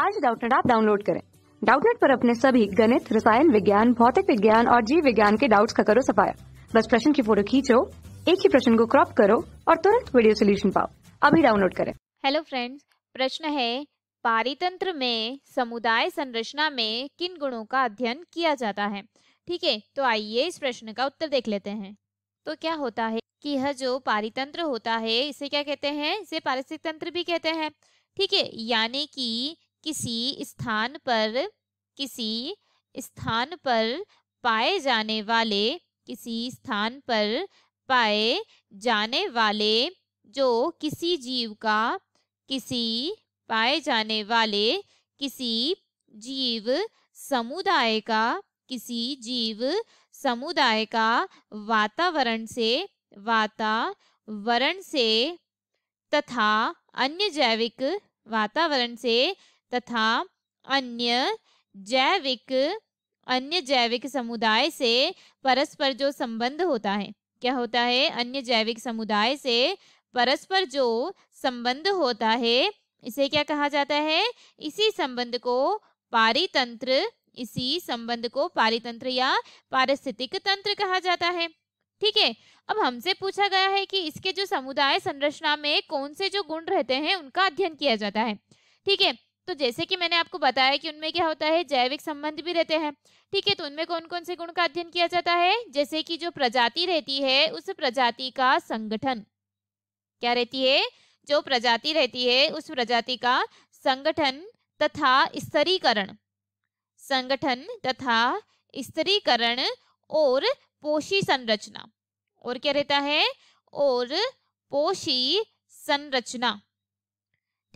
आज डाउटनेट आप डाउनलोड करें डाउटनेट पर अपने सभी गणित रसायन विज्ञान भौतिक विज्ञान और जीव विज्ञान के डाउट्स का करो सफाया बस प्रश्न की फोटो खींचो एक ही प्रश्न को क्रॉप करो और तुरंत वीडियो सोल्यूशन पाओ अभी डाउनलोड करें हेलो फ्रेंड्स प्रश्न है पारितंत्र में समुदाय संरचना में किन गुणों का अध्ययन किया जाता है ठीक है तो आइए इस प्रश्न का उत्तर देख लेते हैं तो क्या होता है कि यह जो पारितंत्र होता है इसे क्या कहते हैं इसे पारिस्थितिक तंत्र भी कहते हैं ठीक है यानी कि किसी स्थान पर किसी स्थान पर पाए जाने वाले किसी स्थान पर पाए जाने वाले जो किसी जीव का किसी पाए जाने वाले किसी जीव समुदाय का किसी जीव समुदाय का वातावरण से वातावरण से तथा अन्य जैविक वातावरण से तथा अन्य जैविक अन्य जैविक समुदाय से परस्पर जो संबंध होता है क्या होता है अन्य जैविक समुदाय से परस्पर जो संबंध होता है इसे क्या कहा जाता है इसी संबंध को पारितंत्र इसी संबंध को पारितंत्र या पारिस्थितिक तंत्र कहा जाता है ठीक है अब हमसे पूछा गया है कि इसके जो समुदाय संरचना में कौन से जो गुण रहते हैं उनका अध्ययन किया जाता है ठीक है तो जैसे कि मैंने आपको बताया कि उनमें क्या होता है जैविक संबंध भी रहते हैं ठीक है तो उनमें कौन कौन से गुण का अध्ययन किया जाता है जैसे कि जो प्रजाति रहती है उस प्रजाति का संगठन क्या रहती है जो प्रजाति रहती है उस प्रजाति का संगठन तथा स्तरीकरण संगठन तथा स्तरीकरण और पोषी संरचना और क्या रहता है और पोषी संरचना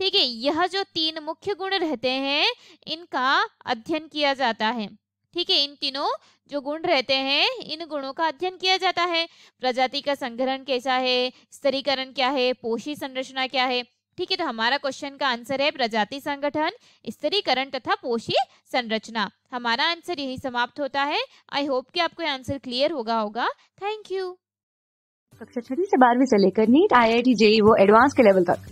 ठीक है यह जो तीन मुख्य गुण रहते हैं इनका अध्ययन किया जाता है ठीक है इन तीनों जो गुण रहते हैं इन गुणों का अध्ययन किया जाता है प्रजाति का संग्रहण कैसा है स्तरीकरण क्या है पोषी संरचना क्या है ठीक है तो हमारा क्वेश्चन का आंसर है प्रजाति संगठन स्तरीकरण तथा पोषी संरचना हमारा आंसर यही समाप्त होता है आई होप कि आपको आंसर क्लियर होगा होगा थैंक यू कक्षा छठी से बारहवीं से लेकर NEET I I T JEE वो एडवांस के लेवल तक